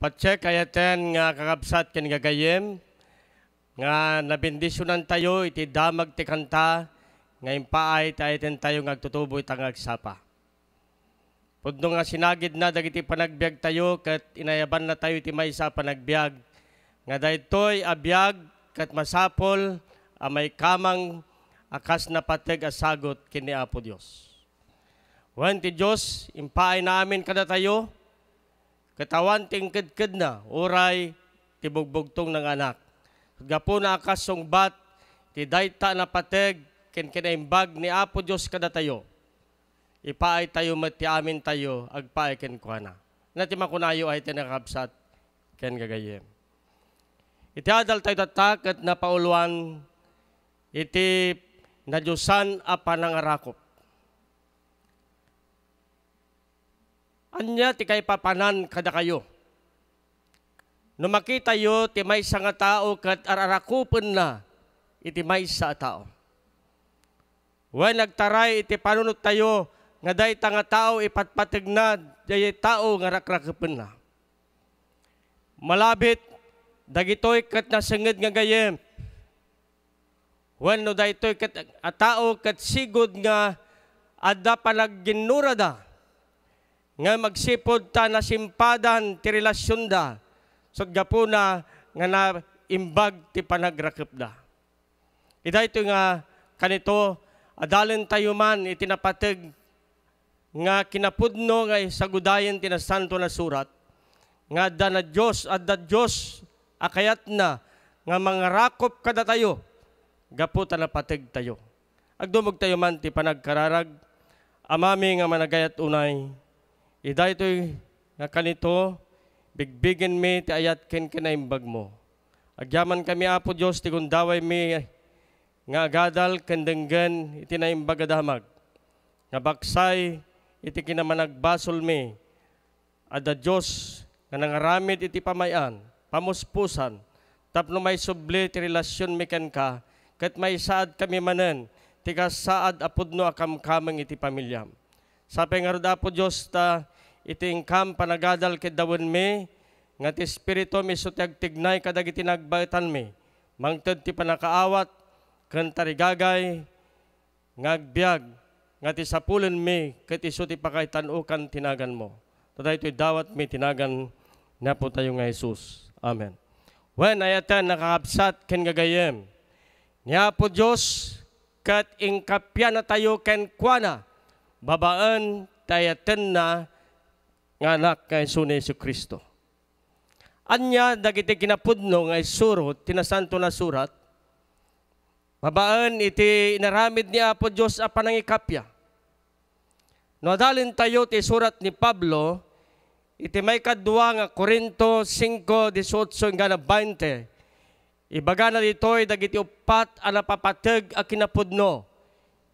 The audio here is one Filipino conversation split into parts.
Patsek ayaten nga kakabsat kin gagayem nga nabindisyonan tayo iti damag ti kanta nga impaay ti ayaten tayo nga ngagtutubo itang agsapa. Pudno nga sinagid na dagiti panagbiag tayo kat inayaban na tayo iti maysa panagbiag nga daytoy abiag kat masapol a may kamang akas na pateg asagot kini Apo Dios. Wen ti Dios impaay namin kada tayo Katawan tingkadkad na, uray, tibugbugtong ng anak. Gapo na akasungbat, ti dayta na pateg, ken kinaimbag ni Apo Dios kada tayo. Ipaay tayo mati amin tayo, agpaay ken kuana. Nati makunayo ay tinakabsat, ken gagayem. Iti adal tayo tatak at napauluan, iti nadyusan a panangarakop Anya ti kay papanan kada kayo. No makita yo ti may nga tao kat ararakupen na iti may sa tao. When nagtaray iti panunot tayo nga day nga tao ipatpatig na day tao nga rakrakupen na. Malabit dagitoy kat nasenged nga gayem. When no daytoy kat a tao kat sigod nga adda panagginura da nga magsipod ta na simpadan ti relasyon da. po na nga na imbag ti panagrakip da. Ida ito nga kanito adalen tayo man itinapateg nga kinapudno nga sagudayan tinasanto na surat nga da na Dios adda Dios akayat na nga mangarakop kada tayo gapo ta napateg tayo agdumog tayo man ti panagkararag amami nga managayat unay Ida ito'y nga kanito, bigbigin mi ti ayat ken kinaimbag mo. Agyaman kami, Apo Diyos, ti kundaway mi nga agadal kendenggen iti naimbaga damag. Nga baksay iti kinamanagbasol mi. Ada Diyos nga nangaramid iti pamayan, pamuspusan, tapno may subli ti relasyon mi ken ka, ket may saad kami manen, ti saad apod no akam kamang iti pamilyam. Sape nga Apo Diyos ta, itingkam panagadal ket dawin mi, ngati espiritu mi sutiag tignay kadag itinagbaitan mi, mangtod ti panakaawat, kantarigagay, ngagbiag, ngati sapulen mi, ket isu ti pakaitanukan tinagan mo. Tada ito'y dawat mi tinagan na po tayo nga Jesus. Amen. When I attend nakakabsat ken gagayem, niya po Diyos, kat inkapya na tayo ken kuana, babaan tayaten na nga anak kay Sune Yesu Kristo. Anya dagiti kinapudno nga surot tinasanto na surat mabaan iti inaramid ni Apo Dios a panangikapya. No adalin tayo ti surat ni Pablo iti may kadwa nga Korinto 5:18 nga 20. Ibaga na ditoy dagiti upat a napapateg a kinapudno.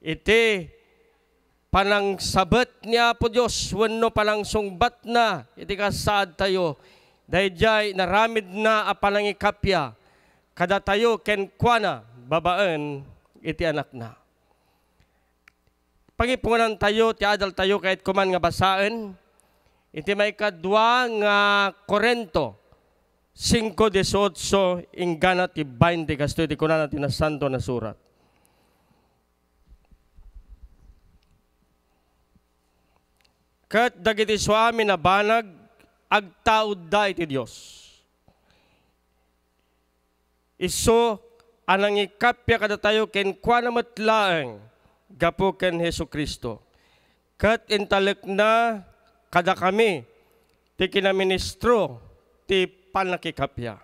Iti Panang sabat niya po Diyos, wano palang sungbat na, iti kasaad tayo. dayjay naramid na apalang ikapya, kada tayo kenkwana, babaan, iti anak na. Pangipunganan tayo, ti tiadal tayo kahit kuman nga basaan, iti may kadwa nga korento, 5.18, ingana ti 20, kasto iti kunan natin na santo na surat. Kat dagiti swami na banag, agtaod da iti Diyos. Iso, anang ikapya kada tayo ken kwa na matlaang gapo ken Heso Kristo. Kat intalek na kada kami ti kinaministro ti panakikapya.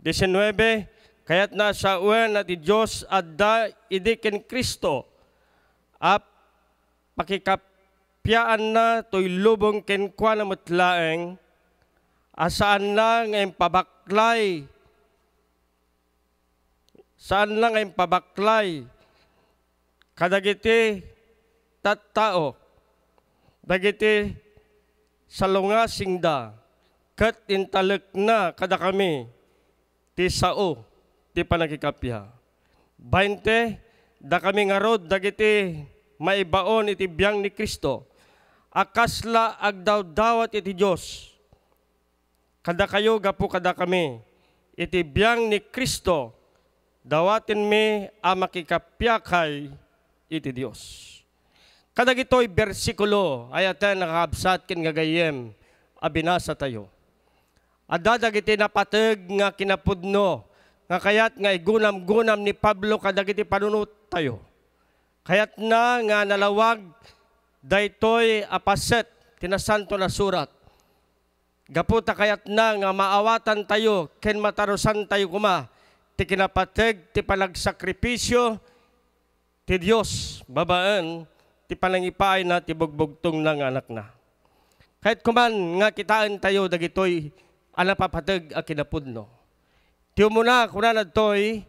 19, kaya't na sa uwan na ti Diyos adda idi ken Kristo ap pakikap apyaan na to'y lubong kenkwa na matlaeng, asaan na ngayon pabaklay, saan na ngayon pabaklay, kadagiti tattao, dagiti salunga singda, kat intalek na kada kami, ti sao, ti panagikapya. Bainte, da kami ngarod dagiti maibaon iti biyang ni Kristo akasla agdawdawat iti Dios kada kayo gapu kada kami iti biyang ni Kristo dawatin mi a makikapyakay iti Dios kada gitoy bersikulo ayaten nakabsat ken gagayem abinasa tayo adadag iti napateg nga kinapudno nga kayat nga igunam-gunam ni Pablo kada iti panunot tayo kayat na nga nalawag daytoy apaset tinasanto na surat. Gaputa kayat na nga maawatan tayo ken matarusan tayo kuma ti kinapateg ti palagsakripisyo ti Dios babaen ti panangipaay na ti bugbugtong ng anak na. Kahit kuman nga kitaan tayo dagitoy anapapateg a kinapudno. Ti umuna kuna nadtoy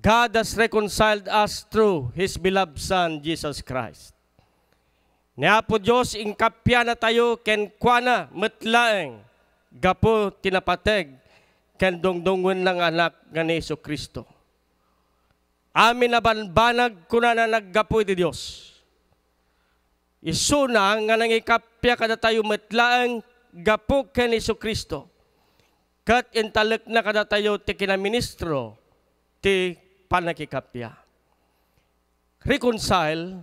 God has reconciled us through His beloved Son, Jesus Christ. Niya po Diyos, inkapya na tayo, ken kenkwana, matlaeng, gapo tinapateg, ken dongdongon lang anak ng Yeso Kristo. Amin na banbanag kuna na naggapo iti Diyos. na nga nangikapya kada tayo matlaeng, gapo ken Yeso Kristo. Kat intalek na kada tayo ti kinaministro, ti panakikapya. Reconcile,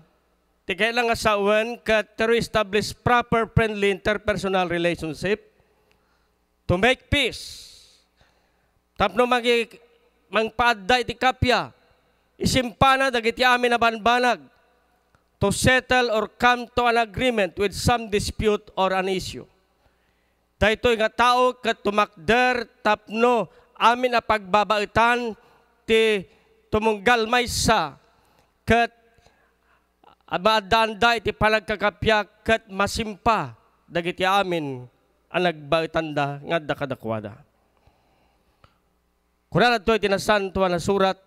ti kailang asawan kat to establish proper friendly interpersonal relationship to make peace. Tapno magi mangpadda iti kapya, isimpana dagiti amin na banbanag to settle or come to an agreement with some dispute or an issue. Dahito nga tao kat tumakder tapno amin na pagbabaitan ti tumunggal maysa sa kat Abadanda iti palagkakapyak kat masimpa dagiti amin ang nagbatanda nga dakadakwada. Kunala ito iti nasanto na surat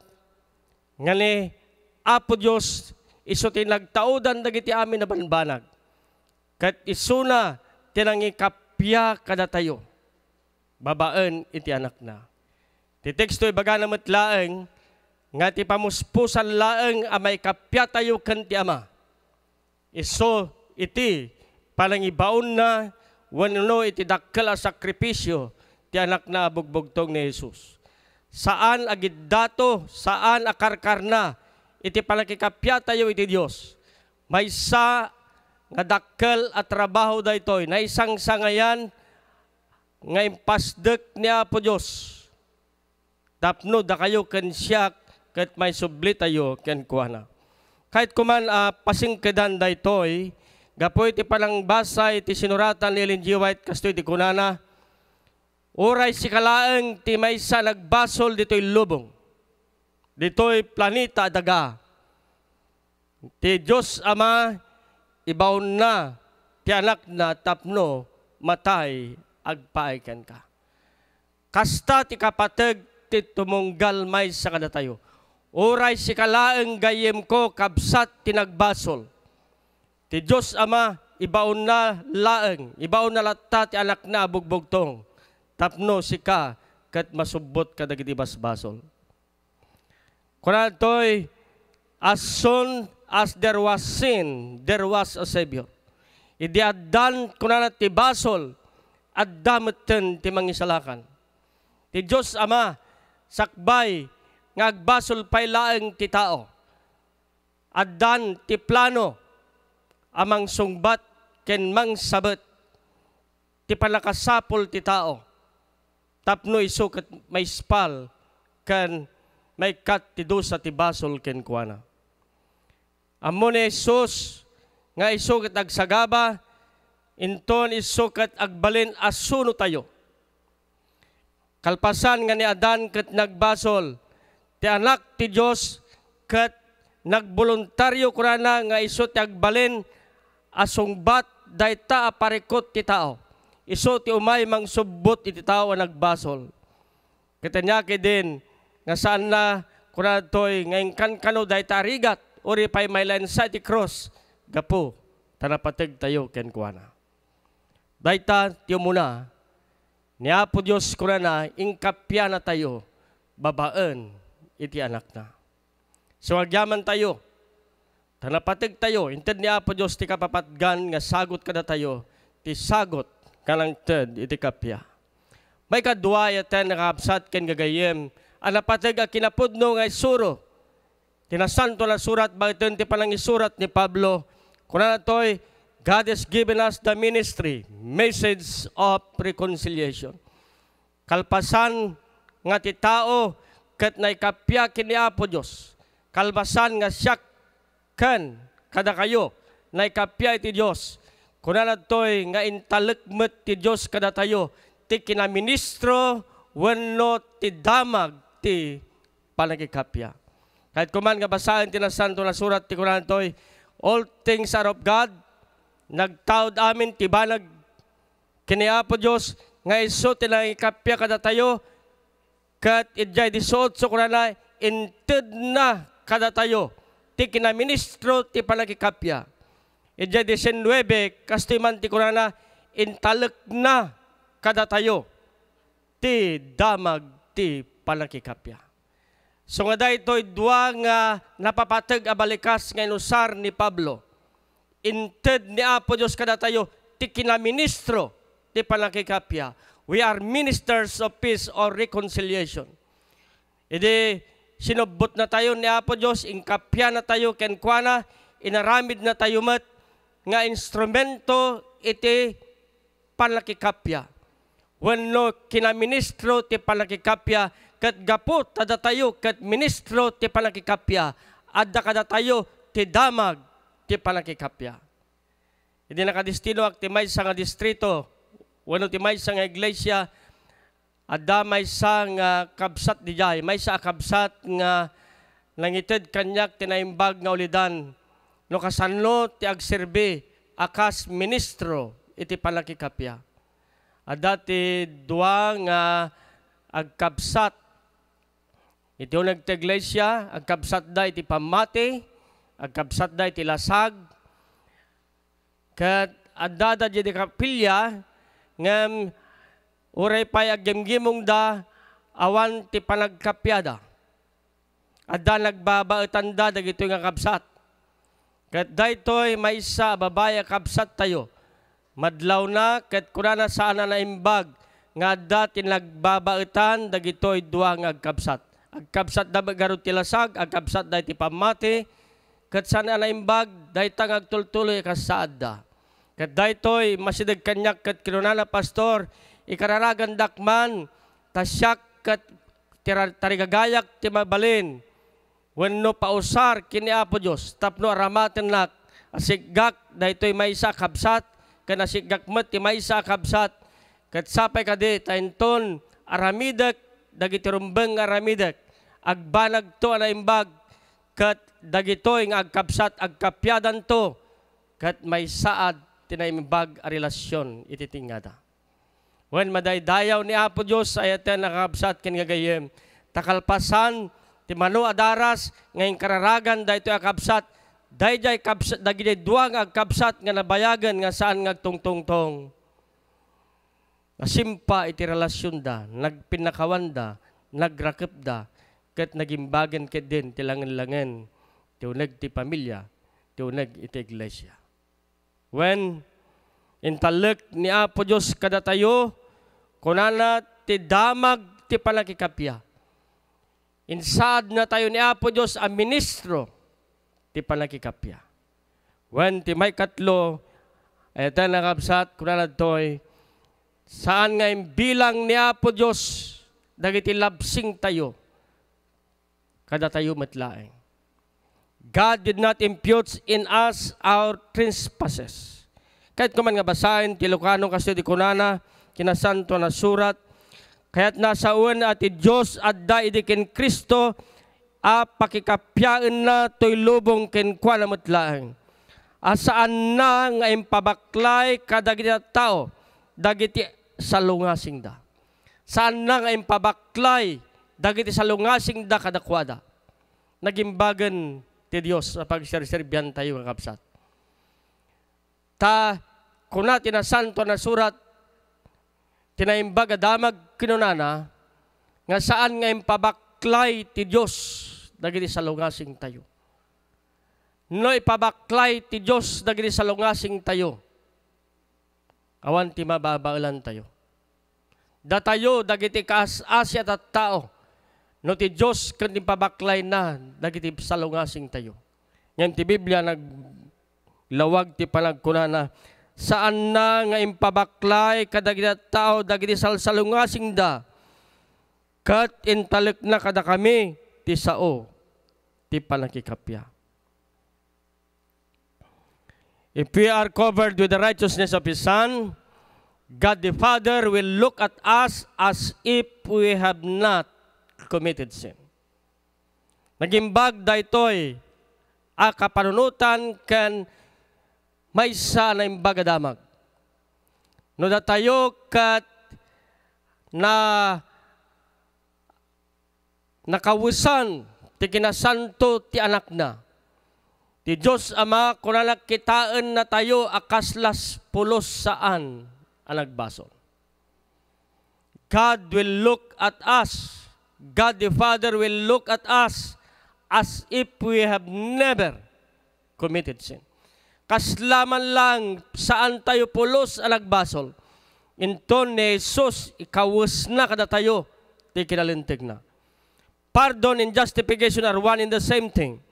nga ni Apo Diyos iso tinagtaudan dagiti amin na banbanag kat isuna tinangi kapya kada tayo babaan iti anak na. Ti teksto ibaga na matlaang nga ti pamuspusan laeng a may kapya tayo ti ama Iso iti palang ibaon na wano iti dakkel a sakripisyo ti anak na bugbugtong ni Jesus. Saan agiddato, saan akarkarna, iti palakikapya tayo iti Dios. May sa nga dakkel at trabaho daytoy na isang sangayan nga impasdek niya po Dios. Tapno da kayo ken siya ket may subli tayo ken kuana. Kahit kuman uh, ah, pasing kedan daytoy, gapoy ti palang basay ti sinuratan ni Ellen G. White kastoy ti kunana, uray si kalaeng ti maysa nagbasol dito'y lubong, dito'y planeta daga. Ti Diyos Ama, ibaw na, ti anak na tapno, matay, agpaikan ka. Kasta ti kapateg ti tumunggal may sa kanatayo. Uray si kalaeng gayem ko kabsat tinagbasol. Ti Diyos Ama, ibaon na laeng, ibaon na latta ti anak na bugbugtong. Tapno si ka, kat masubot ka dagiti basbasol. Kunan to'y, as soon as there was sin, there was a Savior. Idi addan kunan ti basol, addameten ti mangisalakan. Ti Diyos Ama, sakbay, ngagbasol pay laeng ti tao. Addan ti plano amang sungbat ken mang ti palakasapol ti tao. Tapno iso ket may spal ken may kat ti dosa ti basol ken kuana. Amo ni Jesus nga iso ket agsagaba inton iso ket agbalin asuno tayo kalpasan nga ni Adan ket nagbasol ti anak ti Dios ket nagboluntaryo kurana nga iso ti agbalen asungbat dayta aparikot ti tao. Iso ti umay mang subbot iti tao ang nagbasol. Kitanyaki din nga saan na kunatoy ngayon kankano dayta rigat uri pay mailan sa ti cross gapo tanapateg tayo ken kuana. Dayta tiyo muna, ni Apo Diyos ko na na, na tayo, babaan, iti anak na. So agyaman tayo, tanapatig tayo, inted ni Apo Diyos ti kapapatgan nga sagot kada tayo, ti sagot kanang ted iti kapya. May kaduwaya ten nakapsat ken gagayem, anapatig a kinapudno nga isuro, tinasanto na surat bagton ti panang isurat ni Pablo, kunan atoy, God has given us the ministry, message of reconciliation. Kalpasan nga ti tao, kat na ikapya Apo Diyos. Kalbasan nga siyak kan kada kayo na ikapya ti Diyos. Kunan to'y nga intalagmat ti Diyos kada tayo ti kinaministro wenno ti damag ti panagikapya. Kahit kuman nga basahin ti na santo na surat ti kunan to'y all things are of God nagtaod amin ti banag Apo Diyos nga iso ti nangikapya kada tayo Kat idjay 18 kunanay inted na kada tayo ti kinaministro ti palagikapya. Idjay 19 kastiman ti kunana intalek na kada tayo ti damag ti palagikapya. So nga daytoy dua nga napapateg a balikas nga ni Pablo. Inted ni Apo Dios kada tayo ti kinaministro ti palagikapya we are ministers of peace or reconciliation. Ede, sinubot na tayo ni Apo Diyos, inkapya na tayo kenkwana, inaramid na tayo mat, nga instrumento iti palakikapya. When no kinaministro ti palakikapya, kat gapo tada tayo, kat ministro ti palakikapya, adda kada tayo ti damag ti palakikapya. Hindi nakadistino aktimay sa nga distrito, Wano ti may nga iglesia, adda may sa nga ah, kabsat di jay, may sa kabsat nga nangited kanyak tinaimbag nga ulidan, no kasanlo ti agserbi, akas ministro iti palaki kapya. Adda ti dua nga agkabsat, iti unag ti iglesia, agkabsat da iti pamati, agkabsat da iti lasag, kat adda da di kapilya, ngam uray pay aggimgimong da awan ti panagkapyada. Adda nagbabaetan da dagitoy nga kabsat. ket daytoy maysa babaya kabsat tayo. Madlaw na kat kunana sana na imbag nga adda ti tinagbabaetan dagitoy dua nga kabsat. Agkabsat da garo ti lasag agkabsat da ti pamati. ket sana na imbag daytang agtultuloy kas saadda. Kat daytoy masidag kanyak kat kinunala pastor ikararagan dakman tasyak kat tarigagayak timabalin, mabalin wenno pausar kini Apo Dios tapno aramaten nak asigak daytoy maysa kabsat ken asigak met ti maysa kabsat kat sapay kadi tainton aramidak, dagiti aramidak, aramidek agbanag to na imbag ket dagitoy nga agkapsat agkapyadan to kat may saad tinaimbag a relasyon ititingada. When madaydayaw ni Apo Diyos ay atin nakabsat kinagayem, takalpasan, timano adaras, ngayon kararagan, dahito akabsat, dayjay kapsat, dagiday duwang akabsat nga nabayagan nga saan nga tungtungtong. Nasimpa iti relasyon da, nagpinakawanda, da, nagrakip da, kat nagimbagan ket din tilangan-langan, tiunag ti pamilya, tiunag iti iglesia. When intalek ni Apo Dios kada tayo, kunana ti damag ti panakikapya. Insad na tayo ni Apo Dios ang ministro ti panakikapya. When ti may katlo, ay tayo nakabsat, kunana to'y, saan nga bilang ni Apo Dios dagiti labsing tayo, kada tayo matlaeng. God did not impute in us our trespasses. Kahit kuman nga basahin, Ilocano kasi di kunana, kinasanto na surat, kaya't nasa uwan at Diyos at da idikin Kristo, a pakikapyaan na to'y lubong kinkwalamat laang. Asaan na nga impabaklay kadagiti tao, dagiti salungasing da. Saan na nga impabaklay dagiti salungasing da kadakwada. Nagimbagan ti Dios sa pagserserbyan tayo nga kapsat. Ta kuna tina santo na surat tinaimbaga damag kinunana nga saan nga impabaklay ti Dios dagiti sa lungasing tayo. No ipabaklay ti Dios dagiti sa lungasing tayo. Awan ti mababaulan tayo. Datayo dagiti kaas-asya at tao No ti Dios ken pabaklay na dagiti salungasing tayo. Ngan ti Biblia naglawag ti panagkuna na saan na nga impabaklay kadagiti tao dagiti salungasing da kat intalek na kada kami ti sao ti panakikapya. If we are covered with the righteousness of His Son, God the Father will look at us as if we have not committed sin. Nagimbag daytoy a kapanunutan kan may sa na imbagadamag. No datayo kat na nakawisan ti kinasanto ti anak na. Ti Diyos Ama, kunalak kitaan na tayo, akaslas pulos saan ang nagbason. God will look at us God the Father will look at us as if we have never committed sin. Kaslaman lang saan tayo pulos alagbasol. Into ni Jesus, ikawas na kada tayo, di kinalintig na. Pardon and justification are one in the same thing.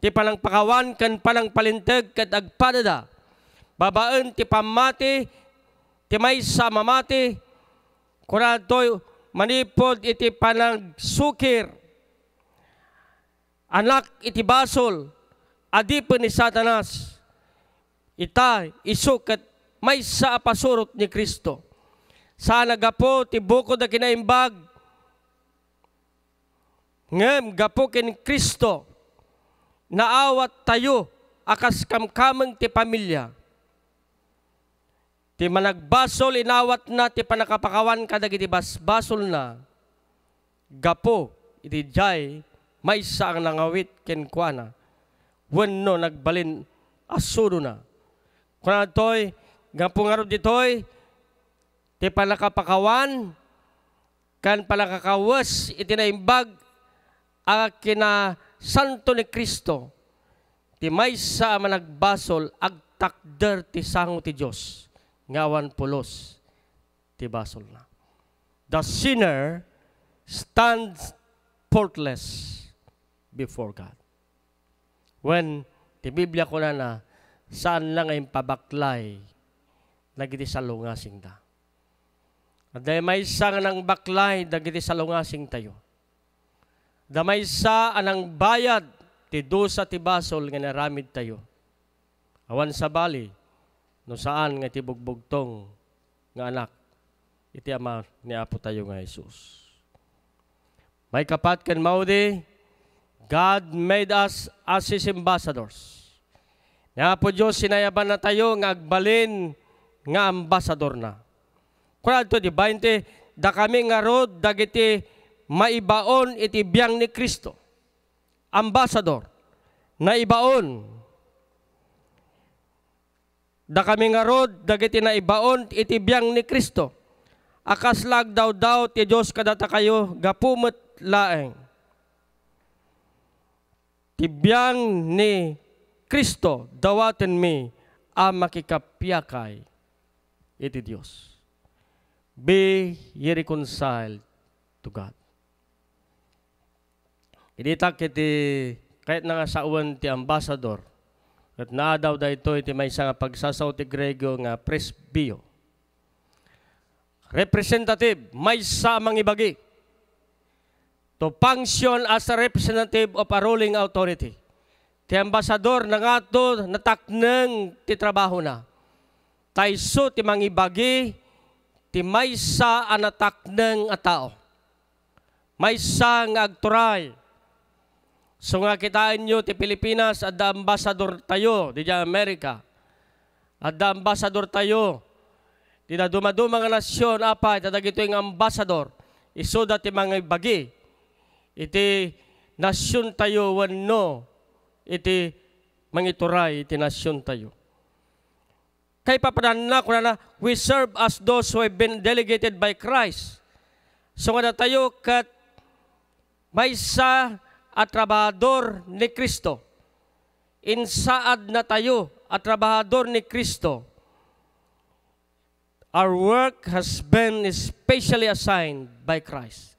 Ti palang pakawan kan palang palintag kad agpadada. Babaan ti pamati, ti may sa mamati, kuratoy, manipod iti panang sukir, anak iti basol, adipo ni Satanas, ita isukat may sa apasurot ni Kristo. Sana gapo ti bukod na kinaimbag, ngem gapo kin Kristo, naawat tayo akas kamkamang ti pamilya. Ti managbasol inawat na ti panakapakawan kadagiti basbasol na. Gapo iti jay may saang nangawit kenkwana. Wenno nagbalin asuro na. Kuna toy gapo nga ditoy ti panakapakawan kan palakakawas naimbag a kina santo ni Kristo ti may sa managbasol agtakder ti sango ti Dios ngawan pulos ti basol na. The sinner stands faultless before God. When ti Biblia ko na na, saan lang ay pabaklay, nagiti sa lungasing da. At dahil may isa nga ng baklay, dagiti sa lungasing tayo. Damay sa anang bayad, ti dosa ti basol nga naramid tayo. Awan sa bali, no saan nga iti bugbugtong nga anak iti ama ni Apo tayo nga Jesus. May kapat ken mao God made us as His ambassadors. Nga po Diyos, sinayaban na tayo nga agbalin nga ambassador na. Kurad to, di ba? Inti, da kami nga rod, dagiti maibaon iti biyang ni Kristo. Ambassador, na ibaon, Da kami nga rod, dagiti na ibaon, iti biyang ni Kristo. Akas lag daw daw, ti Diyos kadata kayo, gapumet laeng. Ti biyang ni Kristo, dawaten mi, a makikapyakay, iti Diyos. Be ye reconciled to God. Iditak iti, kahit na nga sa uwan ti ambasador, at naadaw da ito iti may isang pagsasaw ti Grego nga presbio. Representative, may samang ibagi. To function as a representative of a ruling authority. Ti ambasador na nga to natakneng ti trabaho na. Tayso ti mangibagi, ti may sa anatakneng a tao. May sa nga agturay So nga kitain nyo ti Pilipinas at ambassador tayo di di Amerika. At ambassador tayo di na dumaduma nga nasyon apa itag ito yung ambassador isuda ti mga bagi iti nasyon tayo wano iti mangituray iti nasyon tayo. Kay papanan na, kuna na, we serve as those who have been delegated by Christ. So nga tayo kat may sa at trabahador ni Kristo. Insaad na tayo at trabahador ni Kristo. Our work has been specially assigned by Christ.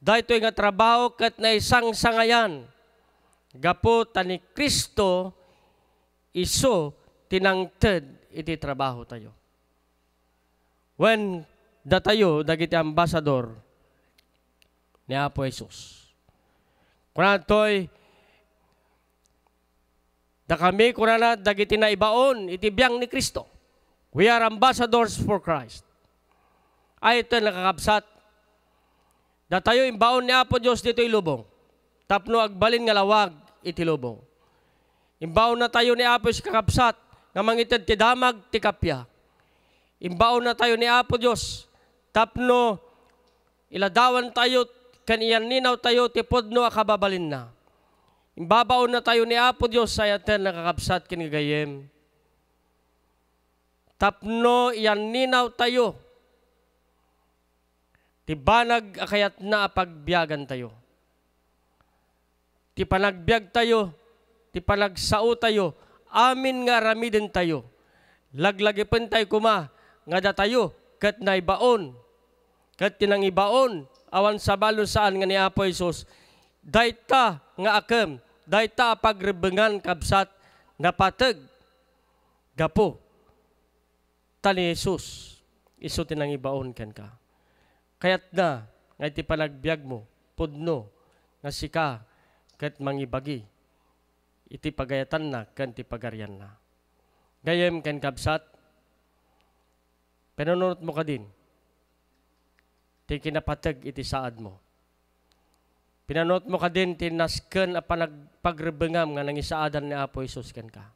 Dahito nga trabaho kat na isang sangayan. Gapo ta ni Kristo iso tinangted iti trabaho tayo. When datayo dagiti ambasador ni Apo Jesus Kuna toy, da kami kuna na dagiti na ibaon, iti biyang ni Kristo. We are ambassadors for Christ. Ay ito nakakabsat. Da tayo imbaon ni Apo Diyos dito ilubong. Tapno agbalin nga lawag iti lubong. Imbaon na tayo ni Apo Diyos kakabsat, nga mangited ti damag ti kapya. Imbaon na tayo ni Apo Diyos, tapno iladawan tayo kaniyan ninaw tayo ti podno akababalin na. Imbabaw na tayo ni Apo Diyos sa yaten nakakabsat kinigayem. Tapno iyan ninaw tayo. Tibanag akayat na apagbiyagan tayo. Ti panagbiag tayo, ti panagsao tayo, amin nga ramiden tayo. Laglagi tayo kuma, nga da tayo, kat na ibaon, kat tinang ibaon, awan sa saan nga ni Apo Isus, dayta nga akem, dayta pagrebengan kabsat napateg gapo tani Isus iso tinang ibaon kan ka. Kaya't na, nga iti panagbiag mo, pudno, nga sika, kat mangibagi, iti pagayatan na, kan ti pagaryan na. Gayem ken kabsat, penunod mo ka din, ti kinapatag iti saad mo. Pinanot mo ka din ti nasken a panagpagrebengam nga nangisaadan ni Apo Isus ken ka.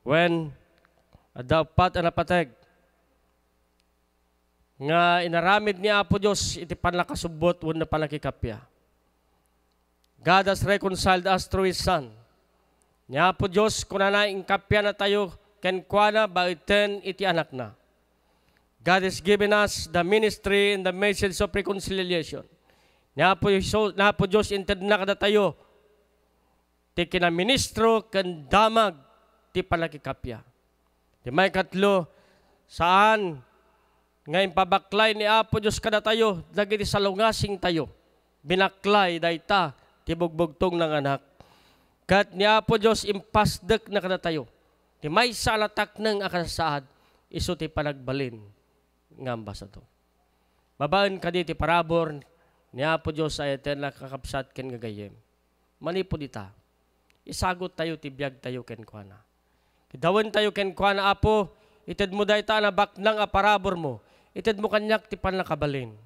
When pat a napateg nga inaramid ni Apo Dios iti panlakasubot wen na panakikapya. God has reconciled us through His Son. Ni Apo Dios kunanay, ingkapya na tayo ken kuana baiten iti anak na. God has given us the ministry and the message of reconciliation. Na po, so, na po Diyos, intend na kada tayo. Ti kinaministro, kandamag, ti palakikapya. Ti may katlo, saan ngayon pabaklay ni Apo Diyos kada tayo, dagiti salungasing tayo. Binaklay, dayta, ti bugbugtong ng anak. Kat ni Apo Diyos, impasdek na kada tayo. Di may salatak ng akasaad, iso ti palagbalin ngamba sa to. Babaan ka diti parabor, niya po Diyos ay eten kakapsat ken gagayem. Manipod ita. Isagot tayo tibiyag tayo ken kuana. Kidawan tayo ken kuana apo, ited mo dahi na baknang a parabor mo. Ited mo kanyak ti panlakabalin.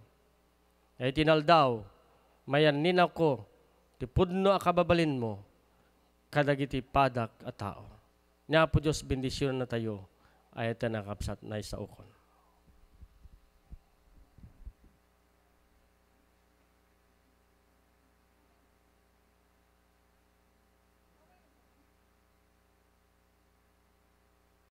Ay tinaldaw, mayan ninaw ko, tipudno a kababalin mo, kadagiti padak a tao. Ni Apo Diyos, bendisyon na tayo, ayat na kapsat na isa ukon.